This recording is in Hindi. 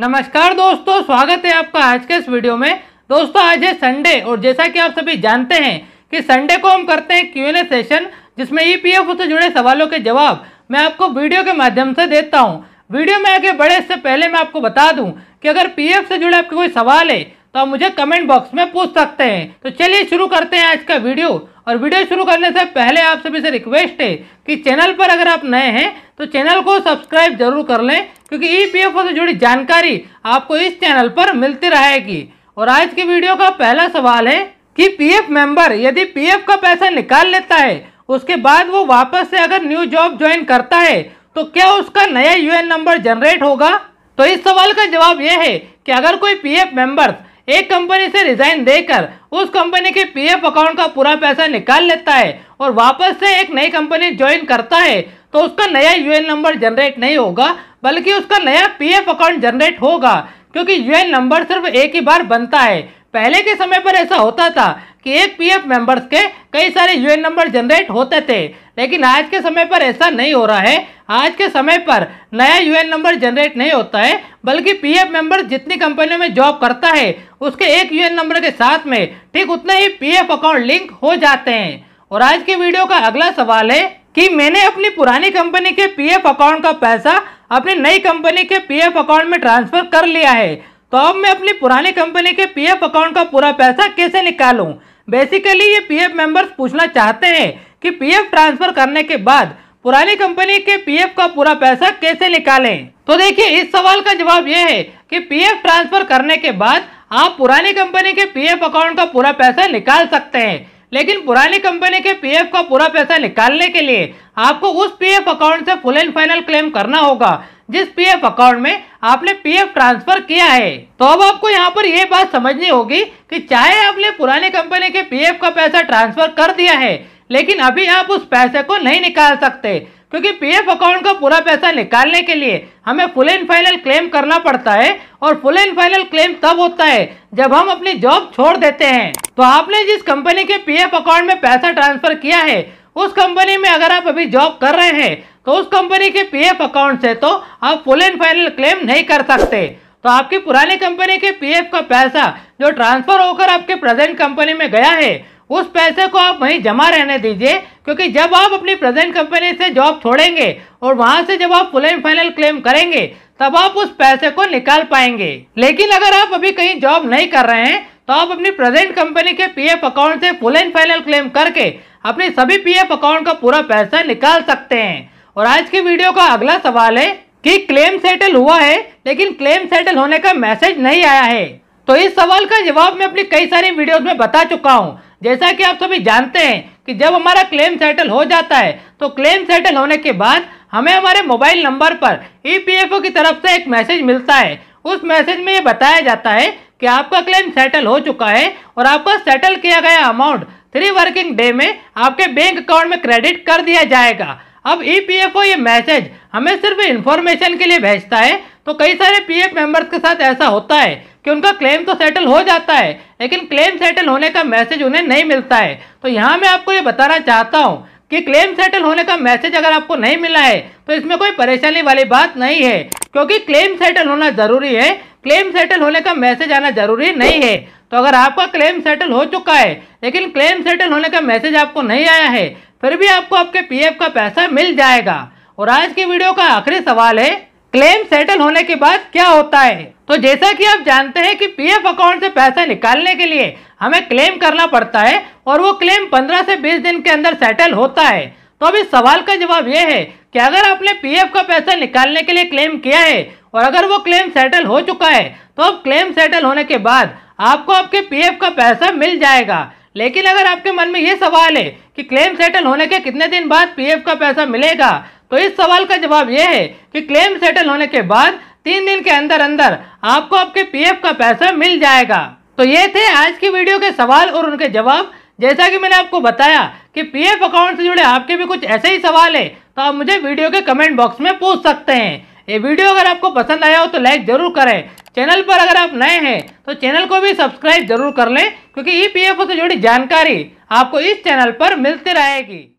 नमस्कार दोस्तों स्वागत है आपका आज के इस वीडियो में दोस्तों आज है संडे और जैसा कि आप सभी जानते हैं कि संडे को हम करते हैं क्यू ए सेशन जिसमें ई पी एफ से जुड़े सवालों के जवाब मैं आपको वीडियो के माध्यम से देता हूँ वीडियो में आगे बढ़े इससे पहले मैं आपको बता दूँ कि अगर पी से जुड़े आपके कोई सवाल है तो आप मुझे कमेंट बॉक्स में पूछ सकते हैं तो चलिए शुरू करते हैं आज का वीडियो और वीडियो शुरू करने से पहले आप सभी से रिक्वेस्ट है कि चैनल पर अगर आप नए हैं तो चैनल को सब्सक्राइब जरूर कर लें क्योंकि ई पी एफ ओ से जुड़ी जानकारी आपको इस चैनल पर मिलती रहेगी और आज की वीडियो का पहला सवाल है कि पीएफ मेंबर यदि पीएफ का पैसा निकाल लेता है उसके बाद वो वापस से अगर न्यू जॉब ज्वाइन करता है तो क्या उसका नया यूएन नंबर जनरेट होगा तो इस सवाल का जवाब यह है कि अगर कोई पीएफ मेंबर्स एक कंपनी से रिजाइन देकर उस कंपनी के पीएफ अकाउंट का पूरा पैसा निकाल लेता है और वापस से एक नई कंपनी ज्वाइन करता है तो उसका नया यू नंबर जनरेट नहीं होगा बल्कि उसका नया पी अकाउंट जनरेट होगा क्योंकि यू नंबर सिर्फ एक ही बार बनता है पहले के समय पर ऐसा होता था कि एक पीएफ मेंबर्स के कई सारे यूएन नंबर जनरेट होते थे लेकिन आज के समय पर ऐसा नहीं हो रहा है आज के समय पर नया यूएन नंबर जनरेट नहीं होता है बल्कि पीएफ मेंबर जितनी कंपनियों में जॉब करता है उसके एक यूएन नंबर के साथ में ठीक उतने ही पीएफ अकाउंट लिंक हो जाते हैं और आज की वीडियो का अगला सवाल है कि मैंने अपनी पुरानी कंपनी के पीएफ अकाउंट का पैसा अपनी नई कंपनी के पीएफ अकाउंट में ट्रांसफर कर लिया है तो अब मैं अपनी पुरानी कंपनी के पीएफ अकाउंट का पूरा पैसा कैसे निकालूं बेसिकली ये पीएफ मेंबर्स पूछना चाहते हैं कि पीएफ ट्रांसफर करने के बाद पुरानी कंपनी के पी का पूरा पैसा कैसे निकालें तो देखिए इस सवाल का जवाब ये है कि पी ट्रांसफर करने के बाद आप पुरानी कंपनी के पी अकाउंट का पूरा पैसा निकाल सकते हैं लेकिन पुरानी कंपनी के पीएफ का पूरा पैसा निकालने के लिए आपको उस पीएफ अकाउंट से फुल एंड फाइनल क्लेम करना होगा जिस पीएफ अकाउंट में आपने पीएफ ट्रांसफर किया है तो अब आपको यहाँ पर यह बात समझनी होगी कि चाहे आपने पुरानी कंपनी के पीएफ का पैसा ट्रांसफर कर दिया है लेकिन अभी आप उस पैसे को नहीं निकाल सकते क्योंकि पीएफ अकाउंट का पूरा पैसा निकालने के लिए हमें फुल एंड फाइनल क्लेम करना पड़ता है और फुल एंड फाइनल क्लेम तब होता है जब हम अपनी जॉब छोड़ देते हैं तो आपने जिस कंपनी के पीएफ अकाउंट में पैसा ट्रांसफर किया है उस कंपनी में अगर आप अभी जॉब कर रहे हैं तो उस कंपनी के पीएफ अकाउंट से तो आप फुल एंड फाइनल क्लेम नहीं कर सकते तो आपकी पुरानी कंपनी के पीएफ का पैसा जो ट्रांसफर होकर आपके प्रेजेंट कंपनी में गया है उस पैसे को आप वहीं जमा रहने दीजिए क्योंकि जब आप अपनी प्रेजेंट कंपनी से जॉब छोड़ेंगे और वहाँ से जब आप फुल एंड फाइनल क्लेम करेंगे तब आप उस पैसे को निकाल पाएंगे लेकिन अगर आप अभी कहीं जॉब नहीं कर रहे हैं तो आप अपनी प्रेजेंट कंपनी के पीएफ अकाउंट से फुल एंड फाइनल क्लेम करके अपने सभी पीएफ अकाउंट का पूरा पैसा निकाल सकते हैं और आज की वीडियो का अगला सवाल है कि क्लेम सेटल हुआ है लेकिन क्लेम सेटल होने का मैसेज नहीं आया है तो इस सवाल का जवाब मैं अपनी कई सारी वीडियोस में बता चुका हूँ जैसा कि आप सभी जानते हैं कि जब हमारा क्लेम सेटल हो जाता है तो क्लेम सेटल होने के बाद हमें हमारे मोबाइल नंबर पर ई e की तरफ से एक मैसेज मिलता है उस मैसेज में ये बताया जाता है कि आपका क्लेम सेटल हो चुका है और आपका सेटल किया गया अमाउंट थ्री वर्किंग डे में आपके बैंक अकाउंट में क्रेडिट कर दिया जाएगा अब ई e ये मैसेज हमें सिर्फ इन्फॉर्मेशन के लिए भेजता है तो कई सारे पीएफ मेंबर्स के साथ ऐसा होता है कि उनका क्लेम तो सेटल हो जाता है लेकिन क्लेम सेटल होने का मैसेज उन्हें नहीं मिलता है तो यहाँ मैं आपको ये बताना चाहता हूँ कि क्लेम सेटल होने का मैसेज अगर आपको नहीं मिला है तो इसमें कोई परेशानी वाली बात नहीं है क्योंकि क्लेम सेटल होना ज़रूरी है क्लेम सेटल होने का मैसेज आना ज़रूरी नहीं है तो अगर आपका क्लेम सेटल हो चुका है लेकिन क्लेम सेटल होने का मैसेज आपको नहीं आया है फिर भी आपको आपके पीएफ का पैसा मिल जाएगा और आज की वीडियो का आखिरी सवाल है क्लेम सेटल होने के बाद क्या होता है तो जैसा कि आप जानते हैं कि पीएफ अकाउंट से पैसा निकालने के लिए हमें क्लेम करना पड़ता है और वो क्लेम 15 से 20 दिन के अंदर सेटल होता है तो अब इस सवाल का जवाब यह है कि अगर आपने पीएफ का पैसा निकालने के लिए क्लेम किया है और अगर वो क्लेम सेटल हो चुका है तो अब क्लेम सेटल होने के बाद आपको आपके पी का पैसा मिल जाएगा लेकिन अगर आपके मन में ये सवाल है कि क्लेम सेटल होने के कितने दिन बाद पीएफ का पैसा मिलेगा तो इस सवाल का जवाब यह है कि क्लेम सेटल होने के बाद तीन दिन के अंदर अंदर आपको आपके पीएफ का पैसा मिल जाएगा तो ये थे आज की वीडियो के सवाल और उनके जवाब जैसा कि मैंने आपको बताया कि पीएफ अकाउंट से जुड़े आपके भी कुछ ऐसे ही सवाल है तो आप मुझे वीडियो के कमेंट बॉक्स में पूछ सकते हैं ये वीडियो अगर आपको पसंद आया हो तो लाइक जरूर करें चैनल पर अगर आप नए हैं तो चैनल को भी सब्सक्राइब जरूर कर लें क्योंकि ई से जुड़ी जानकारी आपको इस चैनल पर मिलती रहेगी